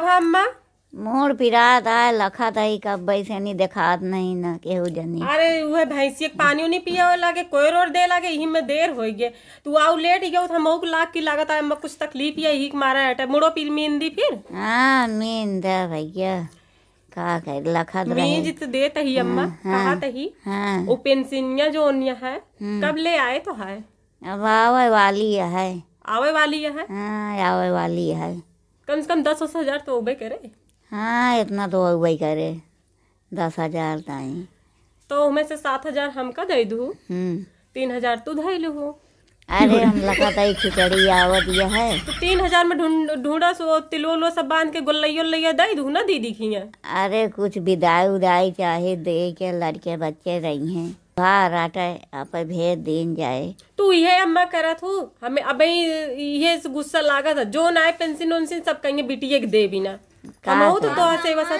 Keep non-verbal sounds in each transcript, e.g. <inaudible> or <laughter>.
अब अम्मा मोर पिरात आए लखत आई कब बैसेनी देखात नहीं ना केहू जनी अरे वह भैंसी एक पानी उनी पिया लागे कोई रोड दे लागे यही में देर हो गे तू आउ लेट गयो तो हम औक लाख की लागत मैं कुछ तकलीफ या ही मारा हटे मुड़ो पीर मींदी फिर हाँ, मीन दे भैया का कह लखा रहे मीन जित दे तही हाँ, अम्मा हाँ, कहा तही पेंसिनिया जो ओनिया है कब ले आए तो है अब आवे वाली है आवे वाली है आवे वाली है कम से कम दस दस हज़ार तो उबे करे हाँ इतना तो उबे करे दस हज़ार ताई तो हमें से सात हज़ार हम का दे दू हम्म। तीन हज़ार तू तो धई लू अरे हम लगा खिचड़ी आवत ये है तो तीन हजार में ढूंढ ढूंढा सो तिलो लो सब बांध के गोल्लैयो लैया दे दू ना दीदी खिया अरे कुछ विदाई उदाई चाहे दे के लड़के बच्चे रही हैं भार आटा आप भेज दिन जाए तू ये अम्मा करा हूँ हमें अब ये गुस्सा लागा था जो ना पेंसिल उनसिन सब कहेंगे बिटिए के दे बिना कमाऊ तो तो से बस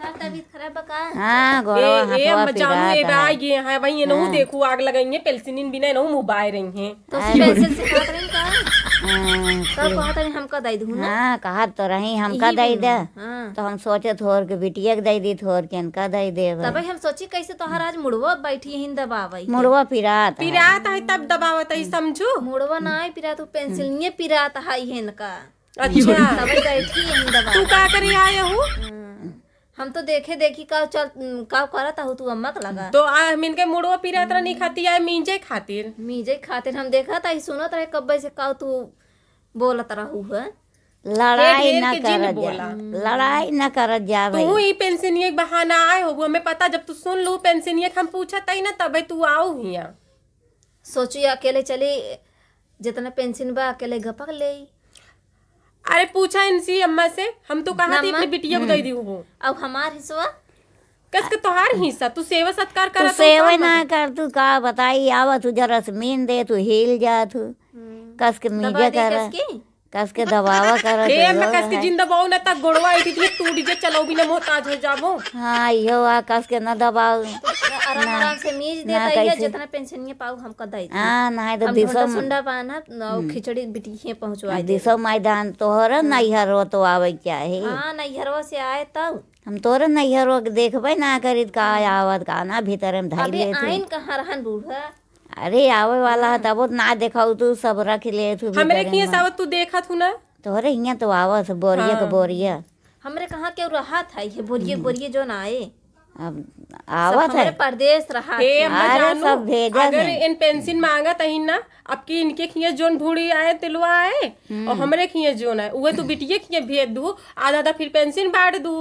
हाँ खराब का हां अम्मा जानू ये भाई ये हाँ। देखू आग लगाई है पेंसिलिन बिना मुबाई रही हैं तो पेंसिल रही तो हमका हाँ, कहा तो रही हमका दई दे हाँ। तो हम सोचे थोर के बिटिया के दई दी थोर के इनका दई दे तब हम सोची कैसे तोहर आज मुड़वा बैठी हिन मुड़वा पिरात पिरात है तब समझू मुड़वा ना है पिरात पेंसिल नहीं पिरात है इनका अच्छा तब बैठी दबा तू का करी हम तो देखे देखी का चल का करा हूँ तू अम्मा के लगा तो आ मीन के मुड़वा पीरा तरह नहीं खाती है मींजे खातिर मींजे खातिर हम देखा था सुनत रहे कब से का तू बोलत रहू है लड़ाई ना कर लड़ाई ना कर जा भाई तू ही पेंशन एक बहाना आए हो हमें पता जब तू सुन लू पेंशन एक हम पूछा तई ना तबे तू आओ हिया सोचू अकेले चली जितना पेंशन बा अकेले गपक ले अरे पूछा इनसी अम्मा से हम तो कहा थे अपनी बिटिया को दे दी हूँ अब हमार हिस्सा कस के तोहार हिस्सा तू सेवा सत्कार कर तू तो सेवा ना कर तू का बताई आवा तू जरा समीन दे तू हिल जा तू हम्म। कस के मीजा कर कस के दबावा <laughs> कर हे तो मैं कस के जिंदा बाऊ ना तक गोड़वा आई थी तू डीजे चलाओ भी ना मोहताज हो जाबो हां यो आ कस के ना दबाओ <laughs> तो आराम आराम से मीज दे जितना पाऊ दई हां ना तो दिसो सुंडा पाना हम्म। खिचड़ी पहुंचवा हाँ, दे दिसो मैदान तोहर हाँ। नैहर हो तो आवे क्या है हां से आए तब हम नैहर हो ना करित का हाँ। आवत का ना भीतर में धई आइन कहां रहन बूढ़ा अरे आवे वाला है तब ना देखाऊ तू सब रख ले तू तो हमरे किए सब तू ना हियां तो आवत बोरिया के बोरिया हमरे कहां के रहा था ये बोरिया हम्म। बोरिया जो ना आए अब है परदेश रहा हे सब भेजा अगर इन पेंशन मांगा तही तो ना अब की इनके खिए जोन भूड़ी आए तिलवा आए और हम्म। हमरे खिए जोन है वो तो बिटिए खिए भेज दू आधा आधा फिर पेंशन बांट दू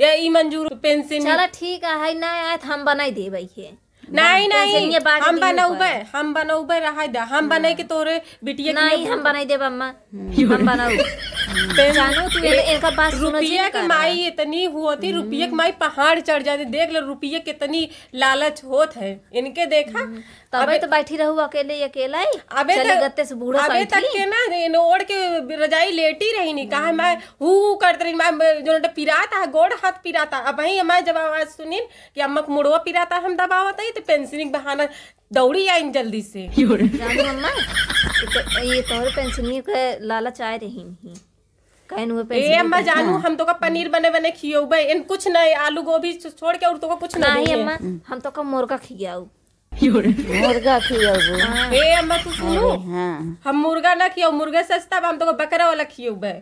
ये ई मंजूर पेंशन चलो ठीक है ना आए तो हम बनाई भाई है नहीं नहीं हम बनाऊबे हम बनाऊबे रहा दे हम हाँ। बने के तोरे बिटिया नहीं हम बनाई दे अम्मा हम्म। हम बनाऊ <laughs> जानो तू इनका इतनी होती हम्म। रुपया कमाई पहाड़ चढ़ जाती देख लो रुपये कितनी लालच होत है इनके देखा हम्म। तब तो, तो बैठी रहू अकेले अकेला ही अबे तक तो- से बूढ़ा अबे तक के ना इन ओढ़ के रजाई लेटी रही नहीं कहा मैं हु हम्म। करते रही मैं जो पिराता है गोड़ हाथ पिराता अब वही हमारे जब आवाज सुनी कि अम्मा मुड़वा पिराता हम दबाव दबावत है तो पेंसिलिंग बहाना दौड़ी आई जल्दी से ये तो, तो पेंसिलिंग का लालच आए रही नहीं कहन पे ए अम्मा जानू हाँ। हम तो का पनीर बने बने खियो भाई इन कुछ नहीं आलू गोभी छोड़ के और तो का कुछ नहीं अम्मा हम तो का मुर्गा खियाऊ मुर्गा खियाऊ ए अम्मा तू सुनो हाँ। हम मुर्गा ना खियाऊ मुर्गा सस्ता हम तो बकरा वाला खियो भाई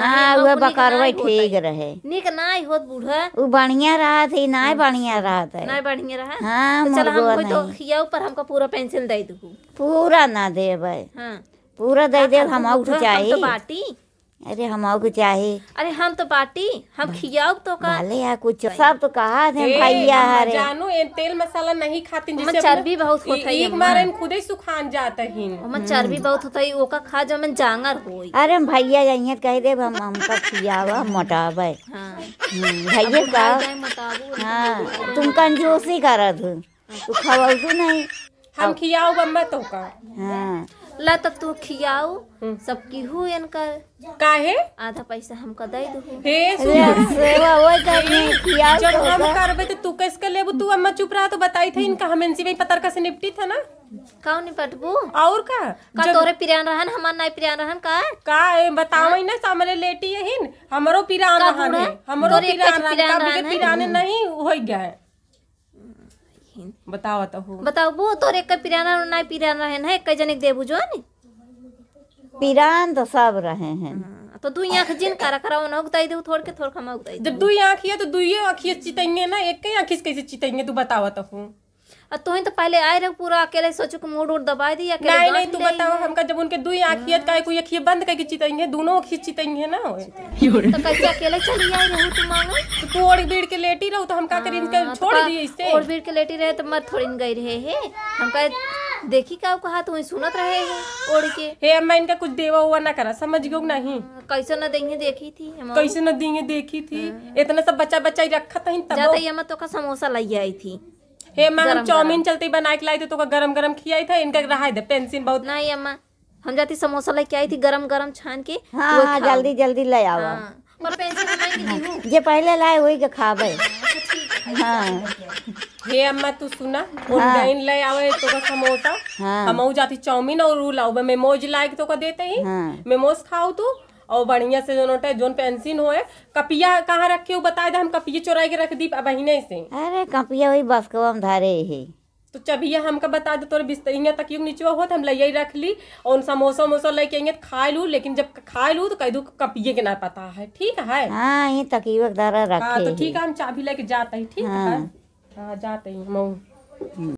हाँ वह बकरवा ठीक रहे निक नाय होत बूढ़ा वो बढ़िया रहा थी नाय बढ़िया रहा था ना हाँ। बढ़िया रहा हाँ तो चल हम कोई तो खिया ऊपर हमको पूरा पेंसिल दे दू पूरा ना दे भाई हाँ पूरा दे दे हम और चाहिए तो बाटी अरे हम आओ कुछ चाहे अरे हम तो पार्टी हम खियाओ तो का ले यार कुछ तो सब तो कहा थे भैया अरे जानू ये तेल मसाला नहीं खाती जिससे चर्बी बहुत होता है एक बार मारन खुद ही सुखान जाता ही हम चर्बी हम्म। बहुत होता है ओका खा जमन जांगर होई अरे भैया यहीं कह दे हम हम का तो खियावा मोटावे हां हम्म, भैया का हां तुम जो कंजूसी करत हो तू तो नहीं हम खियाओ बम्मा तो का हां लत तू खियाओ हम्म। की हु इनकर काहे आधा पैसा हम का दे दू हे सेवा ओए जानी खियाओ जब तो हम करबे तो तू कैसे लेबो तू अम्मा चुप रहा तो बताई थी इनका हम एनसी में पतरका से निपटी था ना काउ निपटबू और का का तोरे पिरान रहन हमार नाई पिरान रहन का का ए बतावई हाँ? ना सामने लेटी हहिन हमरो पिरान रहन हमरो पिरान रहन का पिरान नहीं होई गए बताओ बतावत हो वो तोर एक पिराना ना पिराना है ना एक जनिक देबू जो ने पिरान तो सब रहे हैं हाँ, तो दुई आंख जिन करा करा उन उगताई दे थोड़ के थोड़ खमा उगताई जब दुई आंख है तो दुई आंखिए चितेंगे ना एक ही किस कैसे चितेंगे तू बताओ तो हो तो तो पहले आए रहे पूरा अकेले सोचो को मूड उड दबा दी अकेले नहीं नहीं तू बताओ हमका जब उनके दुई आंखियत का कोई अखिए बंद करके चितई है दोनों अखिए चितई है ना तो कैसे अकेले चली आई रहू तू मांगा तो तू और भीड़ के लेटी रहू तो हम का करी इनके हाँ, तो छोड़ दिए इससे और भीड़ के लेटी रहे तो मत थोड़ी गई रहे है हम का देखी का कहा तो सुनत रहे है ओढ़ के हे अम्मा इनका कुछ देवा हुआ ना करा समझ गयो नहीं हाँ, कैसे न देंगे देखी थी कैसे न देंगे देखी थी हाँ। इतना सब बच्चा बच्चा ही रखा था तब जाते ही हम तो का समोसा लाई आई थी हे अम्मा हम चाउमीन चलते बना के लाई थे तो गरम गरम खियाई था इनका रहा है पेंसिल बहुत नहीं अम्मा हम जाती समोसा लेके आई थी गरम गरम छान के हाँ, हाँ, जल्दी जल्दी ले आओ हाँ। पर पहले लाए वही के खाबे अच्छा, हाँ हे अम्मा तू सुना ऑनलाइन हाँ। ले आवे तो का समोसा हाँ। हम जाती चाउमीन और रूल आओ मोमोज लाए तो का देते ही हाँ। मोमोज खाओ तू और बढ़िया से जो नोट है जोन पेंसिल हो कपिया कहाँ रखे हो बताए दे हम कपिया चोरा के रख दी बहने से अरे कपिया वही बस को हम धारे है तो चबिया हमका बता दे तोरे बिस्तरिया नीचे हो तो हम लइया रख ली और समोसा उमोसा लेके आएंगे तो खा लूँ लेकिन जब खा लूँ तो कह दू कपिए के ना पता है ठीक है हाँ ये तकियो धारा रखे हाँ तो ठीक है हम चाबी लेके जाते हैं ठीक है हाँ, हाँ जाते हैं मऊ